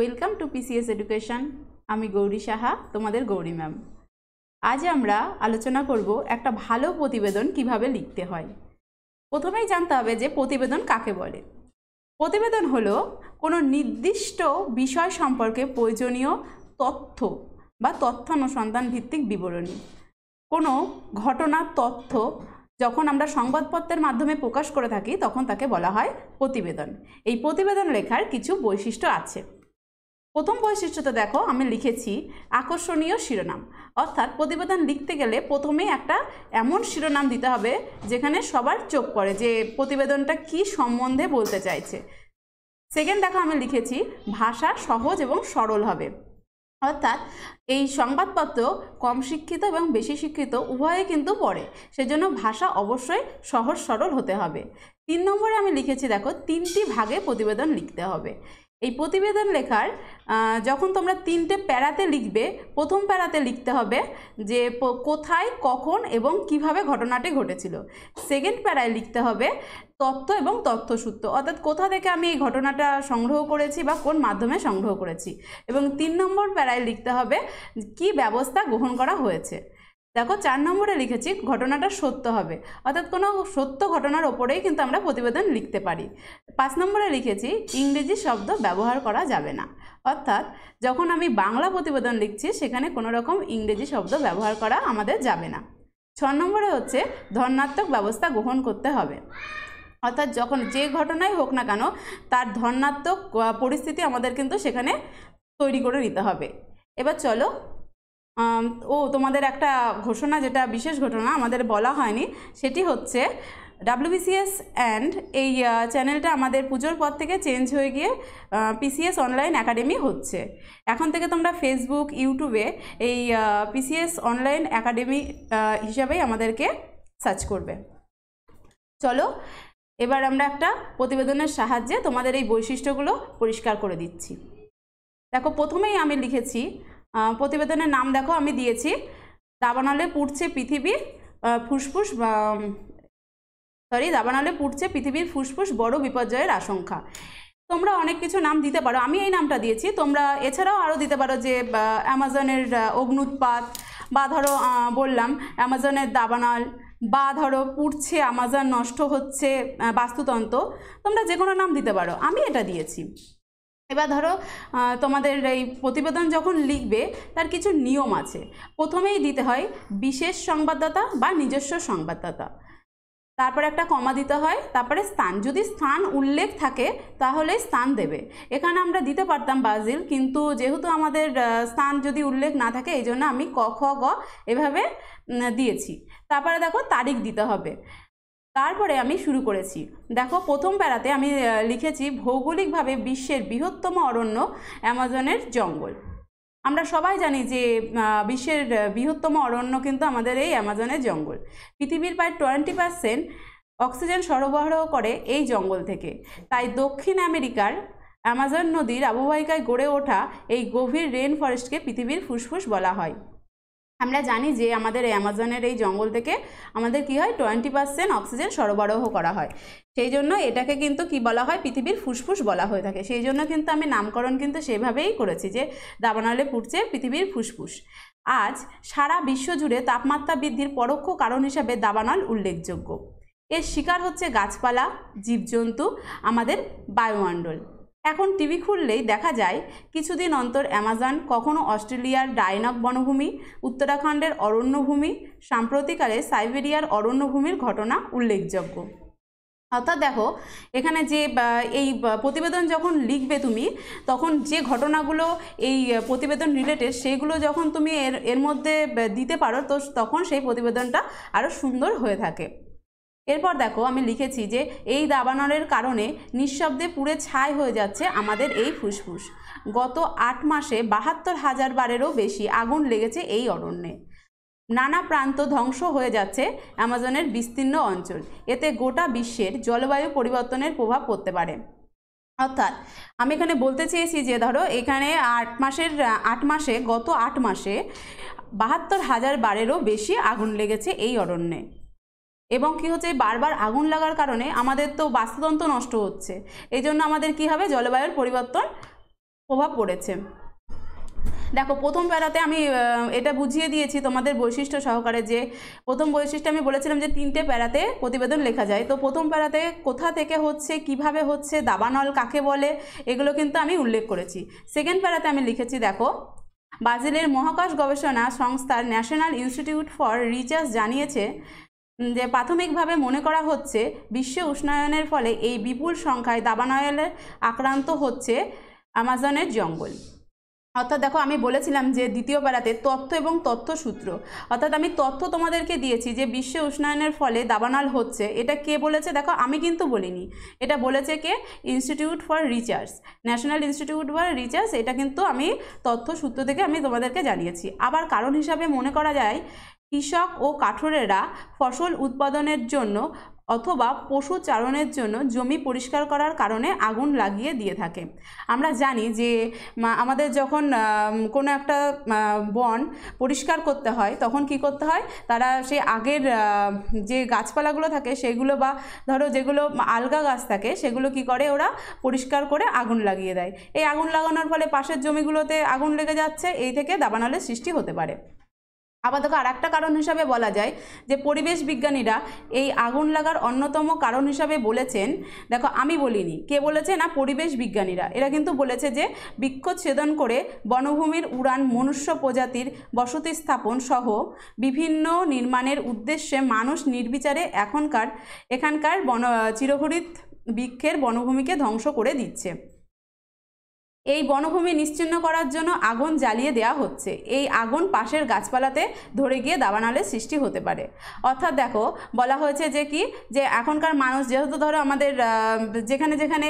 Welcome to PCS education আমি গৌরী সাহা তোমাদের Gauri ma'am আজ আমরা আলোচনা করব একটা ভালো প্রতিবেদন কিভাবে লিখতে হয় প্রথমেই জানতে হবে যে প্রতিবেদন কাকে বলে প্রতিবেদন হলো কোনো নির্দিষ্ট বিষয় সম্পর্কে প্রয়োজনীয় তথ্য বা তথ্য অনুসন্ধান ভিত্তিক বিবরণী কোনো ঘটনার তথ্য যখন আমরা সংবাদপত্রের মাধ্যমে প্রকাশ করে থাকি তখন তাকে বলা হয় প্রতিবেদন এই প্রতিবেদন লেখার কিছু বৈশিষ্ট্য আছে প্রথম বৈশিষ্ট্যটা দেখো আমি লিখেছি আকর্ষণীয় শিরোনাম অর্থাৎ প্রতিবেদন লিখতে গেলে প্রথমে একটা এমন শিরোনাম দিতে হবে যেখানে সবার চোখ পড়ে যে প্রতিবেদনটা কি সম্বন্ধে বলতে চাইছে সেকেন্ড দেখো আমি লিখেছি ভাষা সহজ এবং সরল হবে অর্থাৎ এই সংবাদপত্র কম শিক্ষিত এবং বেশি শিক্ষিত উভয়ে কিন্তু পড়ে সেজন্য ভাষা অবশ্যই সহজ সরল হতে হবে তিন নম্বরে আমি লিখেছি দেখো তিনটি ভাগে প্রতিবেদন লিখতে হবে এই প্রতিবেদন লেখার যখন তোমরা তিনটে প্যারাতে লিখবে প্রথম প্যারাতে লিখতে হবে যে কোথায় কখন এবং কিভাবে ঘটনাটি ঘটেছিল সেকেন্ড প্যারায় লিখতে হবে তথ্য এবং তথ্যসূত্র অর্থাৎ কোথা থেকে আমি এই ঘটনাটা সংগ্রহ করেছি বা কোন মাধ্যমে সংগ্রহ করেছি এবং তিন নম্বর প্যারায় লিখতে হবে কি ব্যবস্থা গ্রহণ করা হয়েছে দেখো চার নম্বরে লিখেছি ঘটনাটা সত্য হবে অর্থাৎ কোনো সত্য ঘটনার ওপরেই কিন্তু আমরা প্রতিবেদন লিখতে পারি পাঁচ নম্বরে লিখেছি ইংরেজি শব্দ ব্যবহার করা যাবে না অর্থাৎ যখন আমি বাংলা প্রতিবেদন লিখছি সেখানে কোনো রকম ইংরেজি শব্দ ব্যবহার করা আমাদের যাবে না ছ নম্বরে হচ্ছে ধর্নাত্মক ব্যবস্থা গ্রহণ করতে হবে অর্থাৎ যখন যে ঘটনাই হোক না কেন তার ধর্নাত্মক পরিস্থিতি আমাদের কিন্তু সেখানে তৈরি করে নিতে হবে এবার চলো ও তোমাদের একটা ঘোষণা যেটা বিশেষ ঘটনা আমাদের বলা হয়নি সেটি হচ্ছে ডাব্লিউবিসিএস অ্যান্ড এই চ্যানেলটা আমাদের পুজোর পর থেকে চেঞ্জ হয়ে গিয়ে পিসিএস অনলাইন একাডেমি হচ্ছে এখন থেকে তোমরা ফেসবুক ইউটিউবে এই পিসিএস অনলাইন একাডেমি হিসাবেই আমাদেরকে সার্চ করবে চলো এবার আমরা একটা প্রতিবেদনের সাহায্যে তোমাদের এই বৈশিষ্ট্যগুলো পরিষ্কার করে দিচ্ছি দেখো প্রথমেই আমি লিখেছি প্রতিবেদনের নাম দেখো আমি দিয়েছি দাবানলে পুড়ছে পৃথিবী ফুসফুস সরি দাবানলে পুড়ছে পৃথিবীর ফুসফুস বড় বিপর্যয়ের আশঙ্কা তোমরা অনেক কিছু নাম দিতে পারো আমি এই নামটা দিয়েছি তোমরা এছাড়াও আরও দিতে পারো যে অ্যামাজনের অগ্নুৎপাত বা ধরো বললাম অ্যামাজনের দাবানল বা ধরো পুড়ছে আমাজন নষ্ট হচ্ছে বাস্তুতন্ত্র তোমরা যে কোনো নাম দিতে পারো আমি এটা দিয়েছি এবার ধরো তোমাদের এই প্রতিবেদন যখন লিখবে তার কিছু নিয়ম আছে প্রথমেই দিতে হয় বিশেষ সংবাদদাতা বা নিজস্ব সংবাদদাতা তারপরে একটা কমা দিতে হয় তারপরে স্থান যদি স্থান উল্লেখ থাকে তাহলে স্থান দেবে এখানে আমরা দিতে পারতাম বাজিল কিন্তু যেহেতু আমাদের স্থান যদি উল্লেখ না থাকে এই জন্য আমি ক খ গ এভাবে দিয়েছি তারপরে দেখো তারিখ দিতে হবে তারপরে আমি শুরু করেছি দেখো প্রথম প্যারাতে আমি লিখেছি ভৌগোলিকভাবে বিশ্বের বৃহত্তম অরণ্য অ্যামাজনের জঙ্গল আমরা সবাই জানি যে বিশ্বের বৃহত্তম অরণ্য কিন্তু আমাদের এই অ্যামাজনের জঙ্গল পৃথিবীর প্রায় টোয়েন্টি পার্সেন্ট অক্সিজেন সরবরাহ করে এই জঙ্গল থেকে তাই দক্ষিণ আমেরিকার অ্যামাজন নদীর আবহাওয়িকায় গড়ে ওঠা এই গভীর রেন ফরেস্টকে পৃথিবীর ফুসফুস বলা হয় আমরা জানি যে আমাদের অ্যামাজনের এই জঙ্গল থেকে আমাদের কি হয় টোয়েন্টি পার্সেন্ট অক্সিজেন সরবরাহ করা হয় সেই জন্য এটাকে কিন্তু কি বলা হয় পৃথিবীর ফুসফুস বলা হয়ে থাকে সেই জন্য কিন্তু আমি নামকরণ কিন্তু সেভাবেই করেছি যে দাবানলে পুড়ছে পৃথিবীর ফুসফুস আজ সারা বিশ্ব জুড়ে তাপমাত্রা বৃদ্ধির পরোক্ষ কারণ হিসাবে দাবানল উল্লেখযোগ্য এর শিকার হচ্ছে গাছপালা জীবজন্তু আমাদের বায়ুমণ্ডল এখন টিভি খুললেই দেখা যায় কিছুদিন অন্তর অ্যামাজন কখনো অস্ট্রেলিয়ার ডায়নক বনভূমি উত্তরাখণ্ডের অরণ্যভূমি সাম্প্রতিকালে সাইবেরিয়ার অরণ্যভূমির ঘটনা উল্লেখযোগ্য অর্থাৎ দেখো এখানে যে এই প্রতিবেদন যখন লিখবে তুমি তখন যে ঘটনাগুলো এই প্রতিবেদন রিলেটেড সেইগুলো যখন তুমি এর এর মধ্যে দিতে পারো তো তখন সেই প্রতিবেদনটা আরও সুন্দর হয়ে থাকে এরপর দেখো আমি লিখেছি যে এই দাবানলের কারণে নিঃশব্দে পুড়ে ছাই হয়ে যাচ্ছে আমাদের এই ফুসফুস গত আট মাসে বাহাত্তর হাজার বারেরও বেশি আগুন লেগেছে এই অরণ্যে নানা প্রান্ত ধ্বংস হয়ে যাচ্ছে অ্যামাজনের বিস্তীর্ণ অঞ্চল এতে গোটা বিশ্বের জলবায়ু পরিবর্তনের প্রভাব পড়তে পারে অর্থাৎ আমি এখানে বলতে চেয়েছি যে ধরো এখানে আট মাসের আট মাসে গত আট মাসে বাহাত্তর হাজার বারেরও বেশি আগুন লেগেছে এই অরণ্যে এবং কি হচ্ছে বারবার আগুন লাগার কারণে আমাদের তো বাস্তুতন্ত্র নষ্ট হচ্ছে এই জন্য আমাদের কি হবে জলবায়ুর পরিবর্তন প্রভাব পড়েছে দেখো প্রথম প্যারাতে আমি এটা বুঝিয়ে দিয়েছি তোমাদের বৈশিষ্ট্য সহকারে যে প্রথম বৈশিষ্ট্য আমি বলেছিলাম যে তিনটে প্যারাতে প্রতিবেদন লেখা যায় তো প্রথম প্যারাতে কোথা থেকে হচ্ছে কিভাবে হচ্ছে দাবানল কাকে বলে এগুলো কিন্তু আমি উল্লেখ করেছি সেকেন্ড প্যারাতে আমি লিখেছি দেখো ব্রাজিলের মহাকাশ গবেষণা সংস্থার ন্যাশনাল ইনস্টিটিউট ফর রিচার্জ জানিয়েছে যে প্রাথমিকভাবে মনে করা হচ্ছে বিশ্ব উষ্ণায়নের ফলে এই বিপুল সংখ্যায় দাবানলের আক্রান্ত হচ্ছে আমাজনের জঙ্গল অর্থাৎ দেখো আমি বলেছিলাম যে দ্বিতীয় বেলাতে তথ্য এবং তথ্য সূত্র অর্থাৎ আমি তথ্য তোমাদেরকে দিয়েছি যে বিশ্ব উষ্ণায়নের ফলে দাবানল হচ্ছে এটা কে বলেছে দেখো আমি কিন্তু বলিনি এটা বলেছে কে institute for research national institute for research এটা কিন্তু আমি তথ্য সূত্র থেকে আমি তোমাদেরকে জানিয়েছি আবার কারণ হিসাবে মনে করা যায় কৃষক ও কাঠোরেরা ফসল উৎপাদনের জন্য অথবা পশু চারণের জন্য জমি পরিষ্কার করার কারণে আগুন লাগিয়ে দিয়ে থাকে আমরা জানি যে আমাদের যখন কোনো একটা বন পরিষ্কার করতে হয় তখন কি করতে হয় তারা সে আগের যে গাছপালাগুলো থাকে সেগুলো বা ধরো যেগুলো আলগা গাছ থাকে সেগুলো কি করে ওরা পরিষ্কার করে আগুন লাগিয়ে দেয় এই আগুন লাগানোর ফলে পাশের জমিগুলোতে আগুন লেগে যাচ্ছে এই থেকে দাবানলের সৃষ্টি হতে পারে আপাতত আর একটা কারণ হিসাবে বলা যায় যে পরিবেশ বিজ্ঞানীরা এই আগুন লাগার অন্যতম কারণ হিসাবে বলেছেন দেখো আমি বলিনি কে বলেছে না পরিবেশ বিজ্ঞানীরা এরা কিন্তু বলেছে যে বৃক্ষচ্ছেদন করে বনভূমির উড়ান মনুষ্য প্রজাতির বসতি স্থাপন সহ বিভিন্ন নির্মাণের উদ্দেশ্যে মানুষ নির্বিচারে এখনকার এখানকার বন চিরহরিত বৃক্ষের বনভূমিকে ধ্বংস করে দিচ্ছে এই বনভূমি নিশ্চিহ্ন করার জন্য আগুন জ্বালিয়ে দেওয়া হচ্ছে এই আগুন পাশের গাছপালাতে ধরে গিয়ে দাবানালের সৃষ্টি হতে পারে অর্থাৎ দেখো বলা হয়েছে যে কি যে এখনকার মানুষ যেহেতু ধরো আমাদের যেখানে যেখানে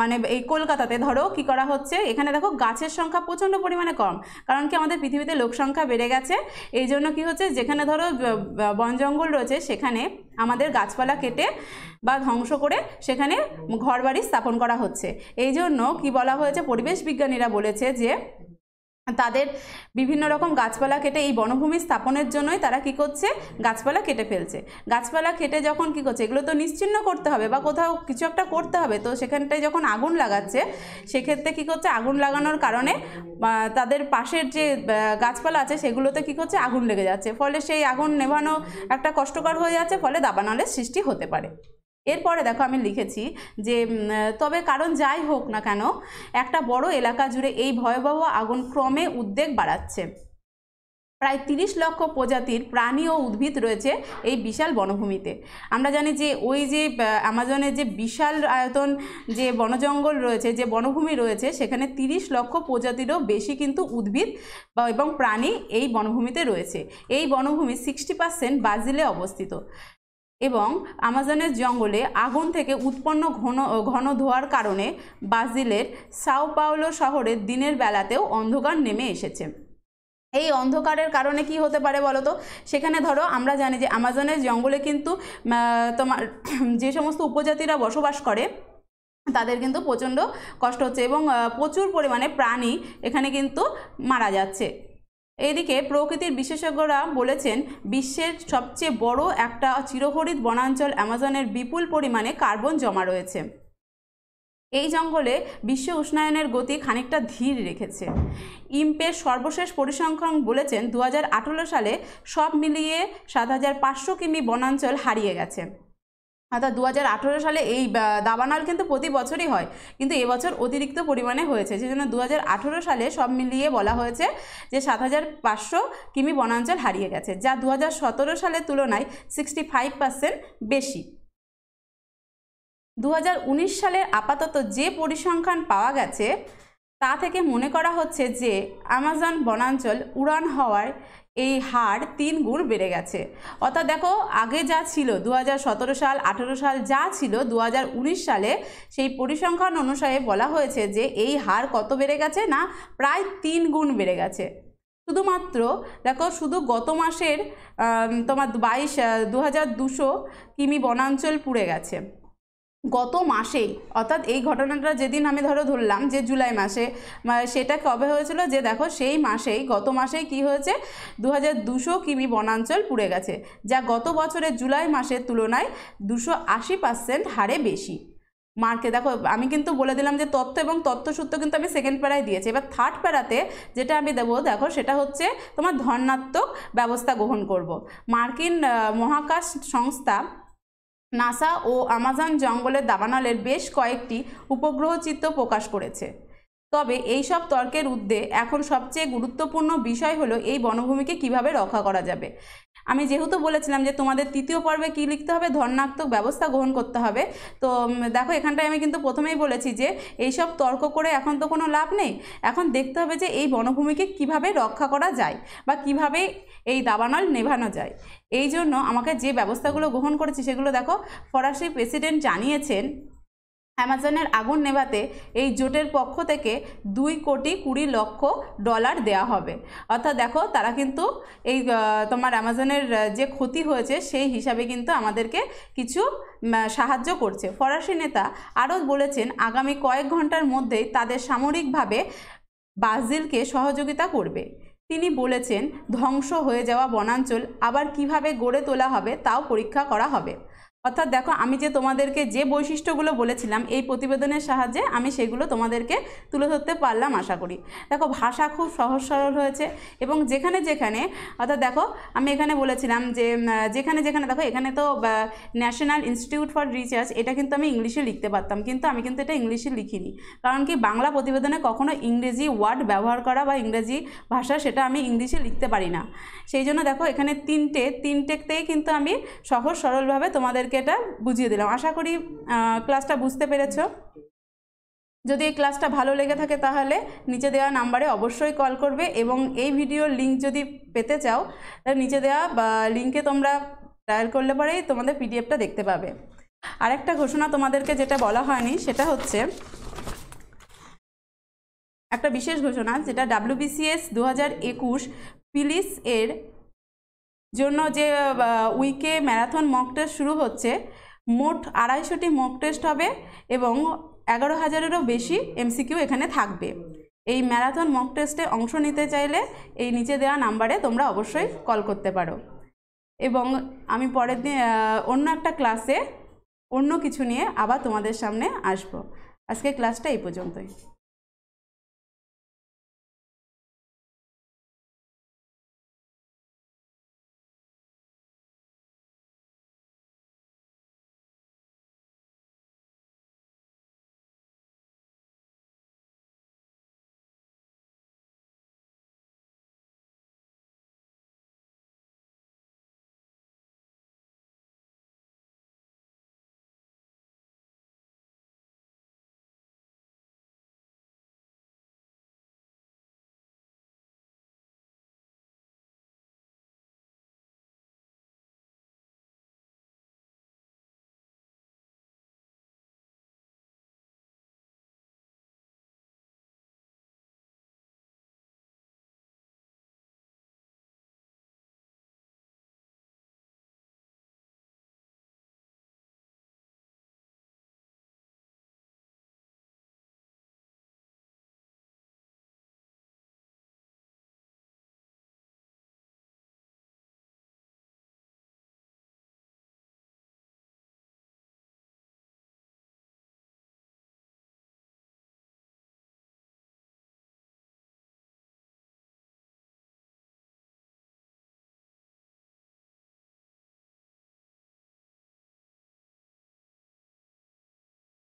মানে এই কলকাতাতে ধরো কি করা হচ্ছে এখানে দেখো গাছের সংখ্যা প্রচণ্ড পরিমাণে কম কারণ কি আমাদের পৃথিবীতে লোক সংখ্যা বেড়ে গেছে এই জন্য কী হচ্ছে যেখানে ধরো বন জঙ্গল রয়েছে সেখানে আমাদের গাছপালা কেটে বা ধ্বংস করে সেখানে ঘরবাড়ি স্থাপন করা হচ্ছে এই জন্য কী বলা হয়েছে পরিবেশ বিজ্ঞানীরা বলেছে যে তাদের বিভিন্ন রকম গাছপালা কেটে এই বনভূমি স্থাপনের জন্যই তারা কি করছে গাছপালা কেটে ফেলছে গাছপালা কেটে যখন কি করছে এগুলো তো নিশ্চিন্ন করতে হবে বা কোথাও কিছু একটা করতে হবে তো সেখানটায় যখন আগুন লাগাচ্ছে সেক্ষেত্রে কি করছে আগুন লাগানোর কারণে তাদের পাশের যে গাছপালা আছে সেগুলোতে কি করছে আগুন লেগে যাচ্ছে ফলে সেই আগুন নেভানো একটা কষ্টকর হয়ে যাচ্ছে ফলে দাবানলের সৃষ্টি হতে পারে এরপরে দেখো আমি লিখেছি যে তবে কারণ যাই হোক না কেন একটা বড় এলাকা জুড়ে এই ভয়াবহ আগুন ক্রমে উদ্বেগ বাড়াচ্ছে প্রায় তিরিশ লক্ষ প্রজাতির প্রাণী ও উদ্ভিদ রয়েছে এই বিশাল বনভূমিতে আমরা জানি যে ওই যে আমাজনের যে বিশাল আয়তন যে বনজঙ্গল রয়েছে যে বনভূমি রয়েছে সেখানে তিরিশ লক্ষ প্রজাতিরও বেশি কিন্তু উদ্ভিদ বা এবং প্রাণী এই বনভূমিতে রয়েছে এই বনভূমি সিক্সটি পার্সেন্ট ব্রাজিলে অবস্থিত এবং আমাজনের জঙ্গলে আগুন থেকে উৎপন্ন ঘন ঘন ধোয়ার কারণে ব্রাজিলের সাও পাওলো শহরের দিনের বেলাতেও অন্ধকার নেমে এসেছে এই অন্ধকারের কারণে কি হতে পারে বলো তো সেখানে ধরো আমরা জানি যে আমাজনের জঙ্গলে কিন্তু তোমার যে সমস্ত উপজাতিরা বসবাস করে তাদের কিন্তু প্রচণ্ড কষ্ট হচ্ছে এবং প্রচুর পরিমাণে প্রাণী এখানে কিন্তু মারা যাচ্ছে এদিকে প্রকৃতির বিশেষজ্ঞরা বলেছেন বিশ্বের সবচেয়ে বড় একটা চিরহরিত বনাঞ্চল অ্যামাজনের বিপুল পরিমাণে কার্বন জমা রয়েছে এই জঙ্গলে বিশ্ব উষ্ণায়নের গতি খানিকটা ধীর রেখেছে ইম্পের সর্বশেষ পরিসংখ্যান বলেছেন দু সালে সব মিলিয়ে সাত হাজার কিমি বনাঞ্চল হারিয়ে গেছে অর্থাৎ হ্যাঁ, দু সালে এই দাবানল কিন্তু প্রতি বছরই হয় কিন্তু এবছর অতিরিক্ত পরিমাণে হয়েছে সেই জন্য সালে সব মিলিয়ে বলা হয়েছে যে সাত কিমি বনাঞ্চল হারিয়ে গেছে যা দু সালের তুলনায় সিক্সটি বেশি দু সালের আপাতত যে পরিসংখ্যান পাওয়া গেছে তা থেকে মনে করা হচ্ছে যে আমাজন বনাঞ্চল উড়ান হওয়ার এই হার তিন গুণ বেড়ে গেছে অর্থাৎ দেখো আগে যা ছিল দু সাল আঠেরো সাল যা ছিল দু সালে সেই পরিসংখ্যান অনুসারে বলা হয়েছে যে এই হার কত বেড়ে গেছে না প্রায় তিন গুণ বেড়ে গেছে শুধুমাত্র দেখো শুধু গত মাসের তোমার বাইশ দু হাজার দুশো কিমি বনাঞ্চল পুড়ে গেছে গত মাসেই অর্থাৎ এই ঘটনাটা যেদিন আমি ধরো ধরলাম যে জুলাই মাসে সেটা কবে হয়েছিল যে দেখো সেই মাসেই গত মাসেই কি হয়েছে দু হাজার দুশো কিমি বনাঞ্চল পুড়ে গেছে যা গত বছরের জুলাই মাসের তুলনায় দুশো আশি পার্সেন্ট হারে বেশি মার্কে দেখো আমি কিন্তু বলে দিলাম যে তথ্য এবং সূত্র কিন্তু আমি সেকেন্ড প্যারায় দিয়েছি এবার থার্ড প্যারাতে যেটা আমি দেবো দেখো সেটা হচ্ছে তোমার ধর্নাত্মক ব্যবস্থা গ্রহণ করব। মার্কিন মহাকাশ সংস্থা নাসা ও আমাজন জঙ্গলের দাবানলের বেশ কয়েকটি উপগ্রহ চিত্র প্রকাশ করেছে তবে এই সব তর্কের উদ্দে এখন সবচেয়ে গুরুত্বপূর্ণ বিষয় হলো এই বনভূমিকে কিভাবে রক্ষা করা যাবে আমি যেহেতু বলেছিলাম যে তোমাদের তৃতীয় পর্বে কি লিখতে হবে ধর্নাত্মক ব্যবস্থা গ্রহণ করতে হবে তো দেখো এখানটায় আমি কিন্তু প্রথমেই বলেছি যে এইসব তর্ক করে এখন তো কোনো লাভ নেই এখন দেখতে হবে যে এই বনভূমিকে কিভাবে রক্ষা করা যায় বা কিভাবে এই দাবানল নেভানো যায় এই জন্য আমাকে যে ব্যবস্থাগুলো গ্রহণ করেছি সেগুলো দেখো ফরাসি প্রেসিডেন্ট জানিয়েছেন অ্যামাজনের আগুন নেভাতে এই জোটের পক্ষ থেকে দুই কোটি কুড়ি লক্ষ ডলার দেয়া হবে অর্থাৎ দেখো তারা কিন্তু এই তোমার অ্যামাজনের যে ক্ষতি হয়েছে সেই হিসাবে কিন্তু আমাদেরকে কিছু সাহায্য করছে ফরাসি নেতা আরও বলেছেন আগামী কয়েক ঘন্টার মধ্যেই তাদের সামরিকভাবে ব্রাজিলকে সহযোগিতা করবে তিনি বলেছেন ধ্বংস হয়ে যাওয়া বনাঞ্চল আবার কিভাবে গড়ে তোলা হবে তাও পরীক্ষা করা হবে অর্থাৎ দেখো আমি যে তোমাদেরকে যে বৈশিষ্ট্যগুলো বলেছিলাম এই প্রতিবেদনের সাহায্যে আমি সেগুলো তোমাদেরকে তুলে ধরতে পারলাম আশা করি দেখো ভাষা খুব সহজ সরল হয়েছে এবং যেখানে যেখানে অর্থাৎ দেখো আমি এখানে বলেছিলাম যে যেখানে যেখানে দেখো এখানে তো ন্যাশনাল ইনস্টিটিউট ফর রিসার্চ এটা কিন্তু আমি ইংলিশে লিখতে পারতাম কিন্তু আমি কিন্তু এটা ইংলিশে লিখিনি কারণ কি বাংলা প্রতিবেদনে কখনো ইংরেজি ওয়ার্ড ব্যবহার করা বা ইংরেজি ভাষা সেটা আমি ইংলিশে লিখতে পারি না সেই জন্য দেখো এখানে তিনটে তিনটেতেই কিন্তু আমি সহজ সরলভাবে তোমাদেরকে তোমাদেরকে এটা বুঝিয়ে দিলাম আশা করি ক্লাসটা বুঝতে পেরেছ যদি এই ক্লাসটা ভালো লেগে থাকে তাহলে নিচে দেওয়া নাম্বারে অবশ্যই কল করবে এবং এই ভিডিওর লিঙ্ক যদি পেতে চাও তাহলে নিচে দেওয়া বা লিঙ্কে তোমরা ডায়াল করলে পরেই তোমাদের পিডিএফটা দেখতে পাবে আরেকটা ঘোষণা তোমাদেরকে যেটা বলা হয়নি সেটা হচ্ছে একটা বিশেষ ঘোষণা যেটা ডাব্লিউবিসিএস দু হাজার একুশ পিলিস এর জন্য যে উইকে ম্যারাথন মক টেস্ট শুরু হচ্ছে মোট আড়াইশোটি মক টেস্ট হবে এবং এগারো হাজারেরও বেশি এমসিকিউ এখানে থাকবে এই ম্যারাথন মক টেস্টে অংশ নিতে চাইলে এই নিচে দেওয়া নাম্বারে তোমরা অবশ্যই কল করতে পারো এবং আমি পরের দিন অন্য একটা ক্লাসে অন্য কিছু নিয়ে আবার তোমাদের সামনে আসব আজকে ক্লাসটা এই পর্যন্তই